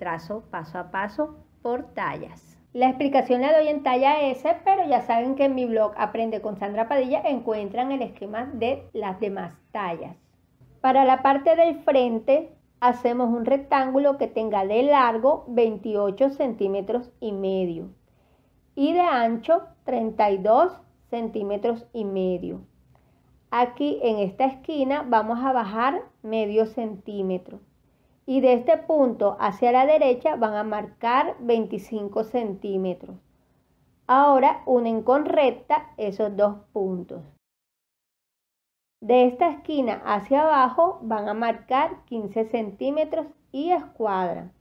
Trazo paso a paso por tallas. La explicación la doy en talla S, pero ya saben que en mi blog Aprende con Sandra Padilla encuentran el esquema de las demás tallas. Para la parte del frente hacemos un rectángulo que tenga de largo 28 centímetros y medio y de ancho 32 centímetros y medio. Aquí en esta esquina vamos a bajar medio centímetro y de este punto hacia la derecha van a marcar 25 centímetros. Ahora unen con recta esos dos puntos. De esta esquina hacia abajo van a marcar 15 centímetros y escuadran.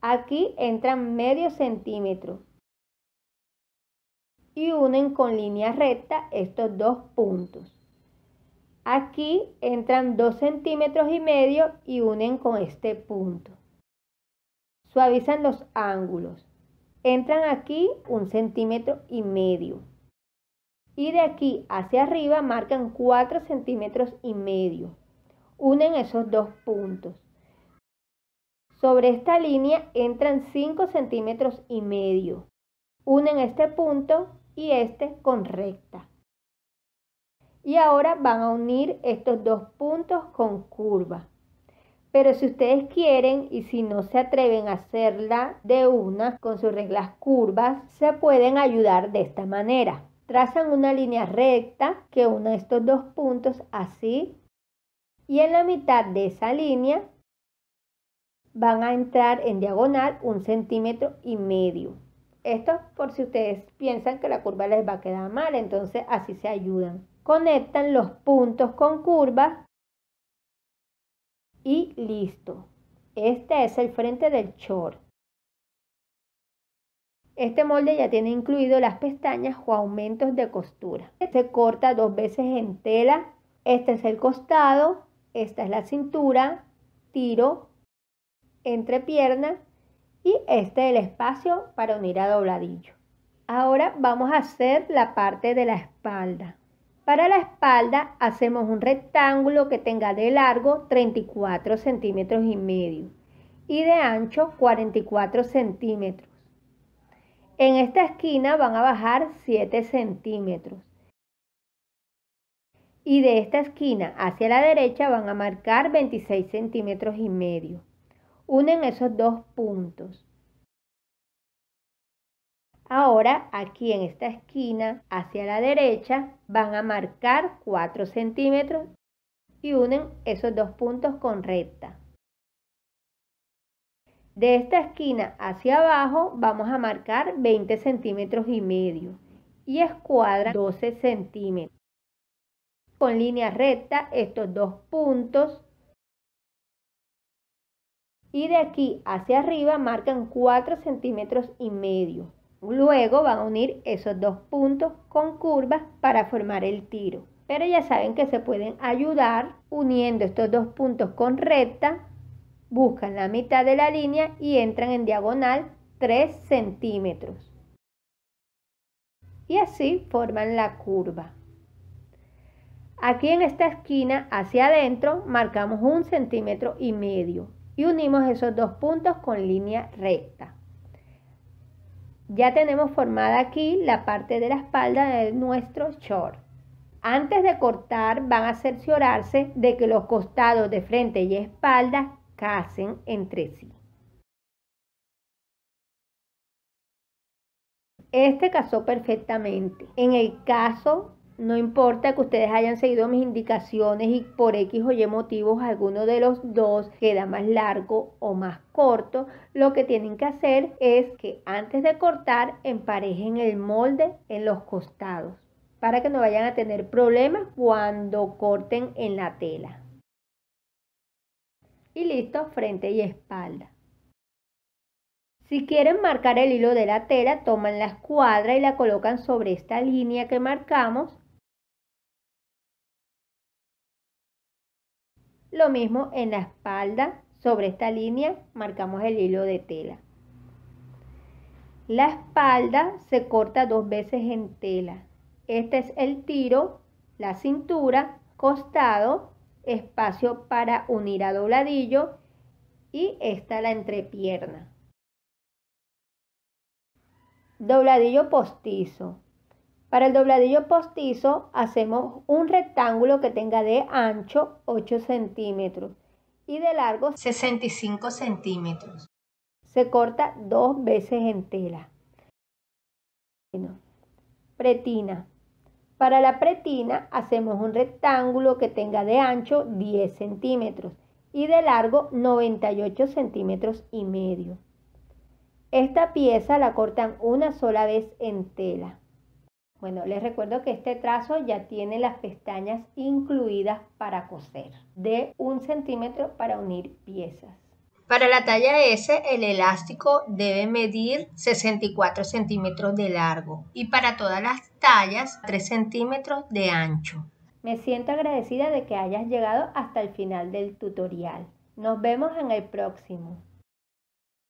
Aquí entran medio centímetro y unen con línea recta estos dos puntos. Aquí entran 2 centímetros y medio y unen con este punto. Suavizan los ángulos. Entran aquí un centímetro y medio. Y de aquí hacia arriba marcan 4 centímetros y medio. Unen esos dos puntos. Sobre esta línea entran 5 centímetros y medio. Unen este punto y este con recta. Y ahora van a unir estos dos puntos con curva. Pero si ustedes quieren y si no se atreven a hacerla de una con sus reglas curvas, se pueden ayudar de esta manera. Trazan una línea recta que una estos dos puntos así y en la mitad de esa línea van a entrar en diagonal un centímetro y medio. Esto por si ustedes piensan que la curva les va a quedar mal, entonces así se ayudan conectan los puntos con curvas y listo. Este es el frente del short. Este molde ya tiene incluido las pestañas o aumentos de costura. Este se corta dos veces en tela. Este es el costado, esta es la cintura, tiro, entre piernas. y este el espacio para unir a dobladillo. Ahora vamos a hacer la parte de la espalda. Para la espalda hacemos un rectángulo que tenga de largo 34 centímetros y medio y de ancho 44 centímetros. En esta esquina van a bajar 7 centímetros. Y de esta esquina hacia la derecha van a marcar 26 centímetros y medio. Unen esos dos puntos. Ahora aquí en esta esquina hacia la derecha van a marcar 4 centímetros y unen esos dos puntos con recta. De esta esquina hacia abajo vamos a marcar 20 centímetros y medio y escuadra 12 centímetros. Con línea recta estos dos puntos y de aquí hacia arriba marcan 4 centímetros y medio Luego van a unir esos dos puntos con curvas para formar el tiro. Pero ya saben que se pueden ayudar uniendo estos dos puntos con recta, buscan la mitad de la línea y entran en diagonal 3 centímetros. Y así forman la curva. Aquí en esta esquina hacia adentro marcamos un centímetro y medio y unimos esos dos puntos con línea recta. Ya tenemos formada aquí la parte de la espalda de nuestro short. Antes de cortar van a cerciorarse de que los costados de frente y espalda casen entre sí. Este casó perfectamente. En el caso no importa que ustedes hayan seguido mis indicaciones y por X o Y motivos alguno de los dos queda más largo o más corto, lo que tienen que hacer es que antes de cortar emparejen el molde en los costados para que no vayan a tener problemas cuando corten en la tela. Y listo, frente y espalda. Si quieren marcar el hilo de la tela, toman la escuadra y la colocan sobre esta línea que marcamos Lo mismo en la espalda, sobre esta línea marcamos el hilo de tela. La espalda se corta dos veces en tela. Este es el tiro, la cintura, costado, espacio para unir a dobladillo y esta la entrepierna. Dobladillo postizo. Para el dobladillo postizo hacemos un rectángulo que tenga de ancho 8 centímetros y de largo 65 centímetros. Se corta dos veces en tela. pretina. Para la pretina hacemos un rectángulo que tenga de ancho 10 centímetros y de largo 98 centímetros y medio. Esta pieza la cortan una sola vez en tela. Bueno, les recuerdo que este trazo ya tiene las pestañas incluidas para coser, de un centímetro para unir piezas. Para la talla S, el elástico debe medir 64 centímetros de largo y para todas las tallas 3 centímetros de ancho. Me siento agradecida de que hayas llegado hasta el final del tutorial. Nos vemos en el próximo.